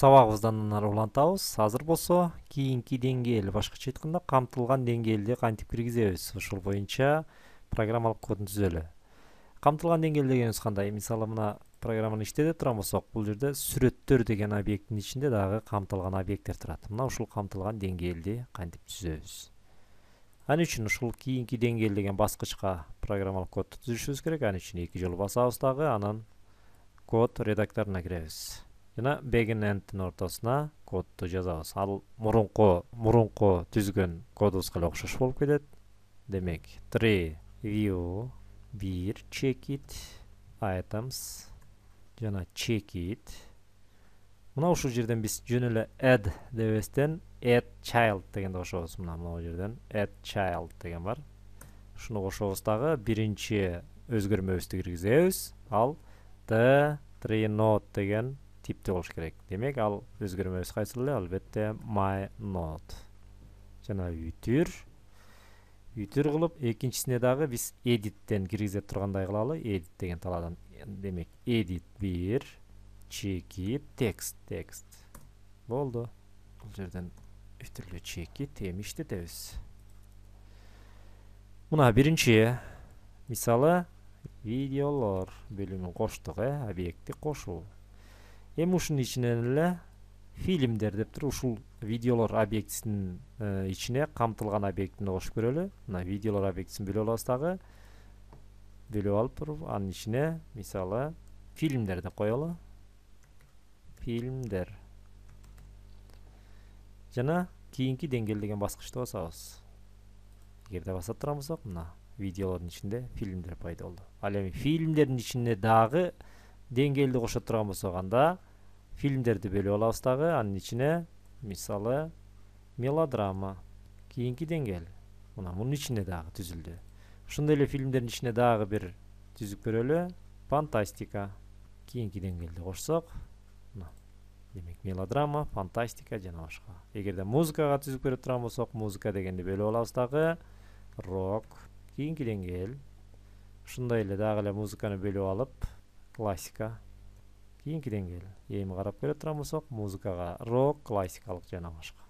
сабагыбыздан ары улантабыз азыр болсо кийинки деңгээл башкача айтканда камтылган деңгээлди кантип киргизебиз ушул боюнча программалык кодун түзөлү камтылган деңгээл дегенибиз кандай мисалы мына программаны иштете турган болсок бул жерде сүрөттөр деген объекттин ичинде дагы камтылган объекттер турат мына ушул камтылган деңгээлди кантип түзөбүз ал үчүн ушул кийинки деңгээл деген баскычка программалык кодду түзүшүбүз керек ал үчүн эки жолу басабыз дагы анан код редакторуна киребиз жана begin эndтин ортосуна кодду жазабыз ал мурунку мурунку түзгөн кодубузга эле окшош болуп кетет демек три vi бир чекит items жана чекит мына ушул жерден биз жөн эле ad дебестен ad child дегенди кошобуз мына моул жерден ad child деген бар ушуну кошобуз дагы биринчи өзгөрмөбүздү киргизебиз ал albatta trinode degan tipda bo'lishi kerak demak al o'zgarmaymiz qaysi albatta my node жана үйтүр үйтүр кылып экинчисине дагы биз edittен киргизип тургандай кылалы edit деген талаадан демек edit бир чеки текст текст болду бул жерден бүтүрлүү чеки теми иштетебиз мына биринчи мисалы видеолор бөлүмүн коштук э объектти кошуу эми ушунун ичинен эле фильмдер деп туруп ушул видеолор объектисинин э, ичине камтылган объектини кошуп көрөлү мына видеолор объектисин бөлүп алабыз дагы бөлүп алып туруп анын ичине мисалы фильмдер деп коелу фильмдер жана кийинки деңгээл деген баскычты басабыз эгерде баса турган болсок мына видеолордун ичинде фильмдер пайда болду ал эми фильмдердин ичине дагы деңгээлди кошо турган болсок анда фильмдерди бөлүп алабыз дагы анын ичине мисалы мелодрама кийинки деңгээл мына мунун ичине дагы түзүлдү ошондой эле фильмдердин ичине дагы бир түзүп көрөлү фантастика кийинки деңгээлди кошсок мына демек мелодрама фантастика жана башка эгерде музыкага түзүп көрө турган болсок музыка дегенди бөлүп алабыз дагы рок кейінгі деңгейл ушундай эле дагы эле музыканы бөлүп алып классика кейінгі деңгейл емі қарап келе турган болсок музыкаға рок классикалық жана башка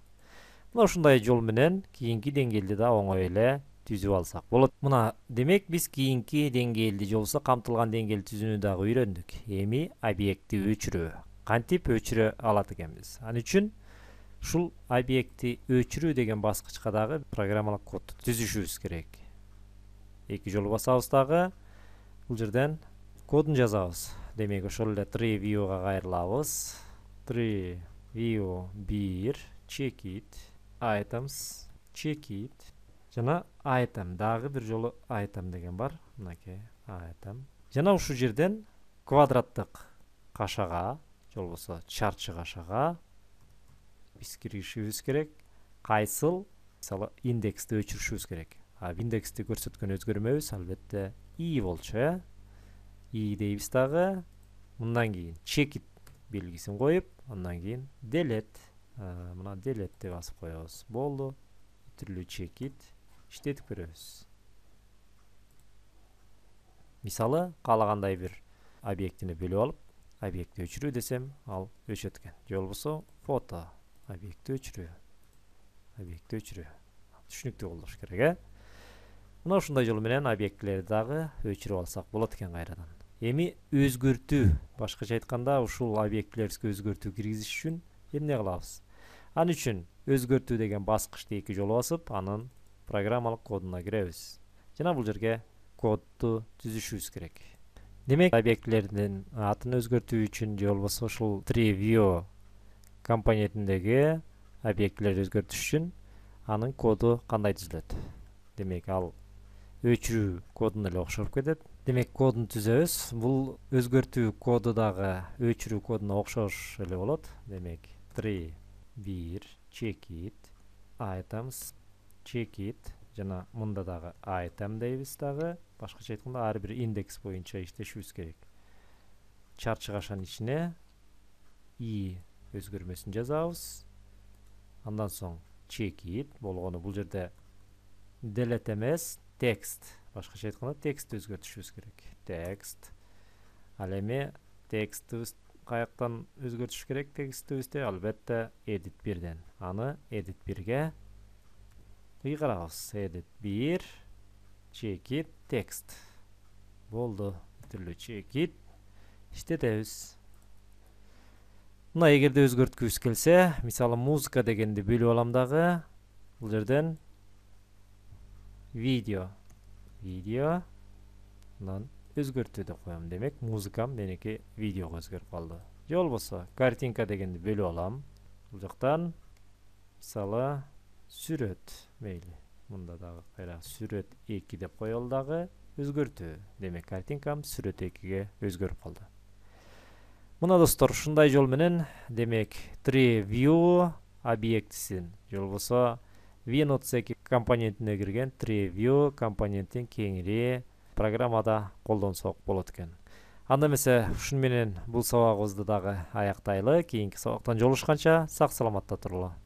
мына ушундай жол менен кийинки деңгээлди да оңой эле түзүп алсақ болот мына демек біз кейінгі деңгээлди же қамтылған камтылган түзіні түзүүнү үйрендік емі объекті объектти қантип кантип өчүрө алат экенбиз ал үчүн ушул объектти өчүрүү деген баскычка дагы программалык кодду түзүшүбүз керек 2 жол басабыз тағы бұл жерден кодын жазабыз демек ұшыл да 3 view-ға қайырлауыз 3 view 1 check it items check it жана item дағы бір жолы item деген бар мұнаке item жана ұшы жерден квадраттық қашаға жол болса чартшы қашаға біз керек керек қайсыл мысалы индексті өшірішіміз керек в индексті көрсеткен өзгермеуіз әлбетте и болчу и дейбиз дагы мындан кийин чекит белгисин коюп андан кийин делет мына делет деп басып коебуз болду бүтүрлүү чекит иштетип көрөбүз мисалы қалағандай бир объектини бөлүп алып объектти өчүрүү десем ал өчөт экен же болбосо фото объектти өчүрүү объектти өчүрүү түшүнүктүү болуш керек э мына ушундай жол менен объектилерди дагы өчүрүп алсак болот экен кайрадан эми өзгөртүү башкача айтканда ушул объектилерибизге өзгөртүү киргизиш үчүн эмне кылабыз ал үчүн өзгөртүү деген баскычты эки жолу басып анын программалык кодуна киребиз жана бул жерге кодду түзүшүбүз керек демек объектилердин атын өзгөртүү үчүн же болбосо ушул три vio компонентиндеги объектилерди өзгөртүш үчүн анын коду кандай түзүлөт демек ал өчүрүү кодуна эле окшоп кетет демек кодун түзөбүз бул өзгөртүү коду дагы өчүрүү кодуна окшош эле болот демек три бир чекит айтамс чекит жана мында дагы iтем дейбиз дагы башкача айтканда ар бир индекс боюнча иштешибиз керек чарчыгашанын ичине и өзгөрмөсүн жазабыз андан соң чекит болгону бул жерде делет эмес текст башкача айтканда текстти өзгөртүшүбүз керек текст ал эми текстибиз каяктан өзгөртүш керек текстибизди албетте эдит бирден аны эдит бирге ыйгарабыз эдит бир чекит текст болду бүтүрлүү чекит иштетебиз мына эгерде өзгөрткүбүз келсе мисалы музыка дегенди бөлүп алам дагы бул жерден видео видео мынан өзгөртүү деп коем демек музыкам меники видеого өзгөрүп калды же болбосо картинка дегенди бөлүп алам бул жактан мисалы сүрөт мейли мында дагы кайра сүрөт эки деп коелу дагы өзгөртүү демек картинкам сүрөт экиге өзгөрүп калды мына достор ушундай жол менен демек три view объектисин же болбосо vnotec компонентіне кірген TreeView компоненттен кеңіре программада қолдансақ болады екен анда месе, үшін менен бұл сабагыбызды дағы аяқтайлы, кийинки сабактан жолышқанша, сақ саламатта тұрлы.